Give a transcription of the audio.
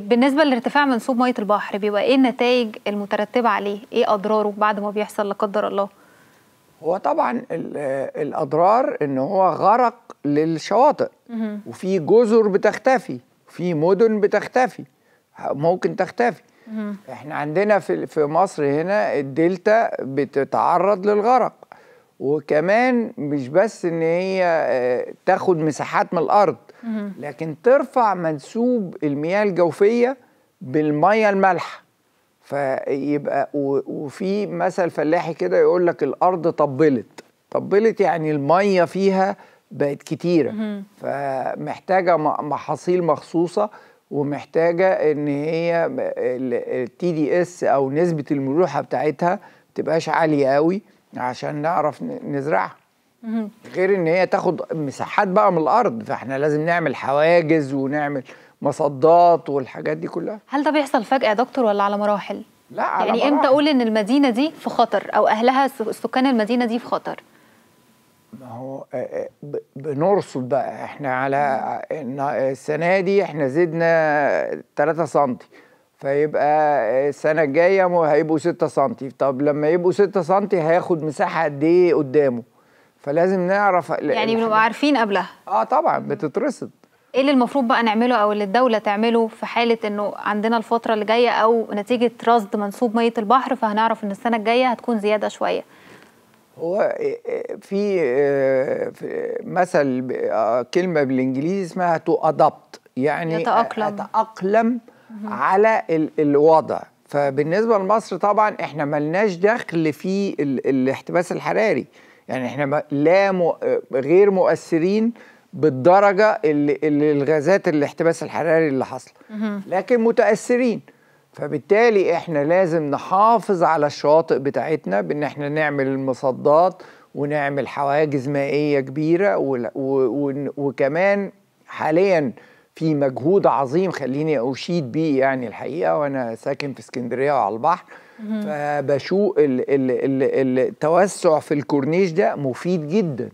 بالنسبة لارتفاع منسوب مية البحر بيبقى ايه النتائج المترتبة عليه؟ ايه اضراره بعد ما بيحصل لا قدر الله؟ هو طبعا الاضرار ان هو غرق للشواطئ وفي جزر بتختفي في مدن بتختفي ممكن تختفي احنا عندنا في مصر هنا الدلتا بتتعرض للغرق وكمان مش بس ان هي آه، تاخد مساحات من الارض لكن ترفع منسوب المياه الجوفيه بالميه المالحه فيبقى وفي مثل فلاحي كده يقول لك الارض طبلت طبلت يعني الميه فيها بقت كتيره فمحتاجه محاصيل مخصوصه ومحتاجه ان هي التي دي اس او نسبه الملوحه بتاعتها تبقاش عاليه قوي عشان نعرف نزرعها غير ان هي تاخد مساحات بقى من الارض فاحنا لازم نعمل حواجز ونعمل مصدات والحاجات دي كلها هل ده بيحصل فجأة يا دكتور ولا على مراحل؟ لا على يعني مراحل. امتى اقول ان المدينة دي في خطر او اهلها سكان المدينة دي في خطر؟ ما هو آه، آه، بنرصد بقى احنا على السنة دي احنا زدنا 3 سم فيبقى السنه الجايه هيبقوا 6 سم طب لما يبقوا 6 سم هياخد مساحه قد ايه قدامه فلازم نعرف يعني بنبقى عارفين قبلها اه طبعا بتترصد ايه اللي المفروض بقى نعمله او اللي الدوله تعمله في حاله انه عندنا الفتره اللي جايه او نتيجه رصد منسوب ميه البحر فهنعرف ان السنه الجايه هتكون زياده شويه هو إيه، إيه، آه، في مثل آه، كلمه بالانجليزي اسمها تو ادابت يعني يتأقلم. اتاقلم على الوضع فبالنسبه لمصر طبعا احنا ملناش دخل في الاحتباس الحراري يعني احنا لا مو غير مؤثرين بالدرجه اللي, الغازات الاحتباس الحراري اللي حاصله لكن متاثرين فبالتالي احنا لازم نحافظ على الشواطئ بتاعتنا بان احنا نعمل المصدات ونعمل حواجز مائيه كبيره وكمان حاليا في مجهود عظيم خليني أشيد بيه يعني الحقيقة وأنا ساكن في اسكندرية وعلى البحر فبشوق التوسع في الكورنيش ده مفيد جدا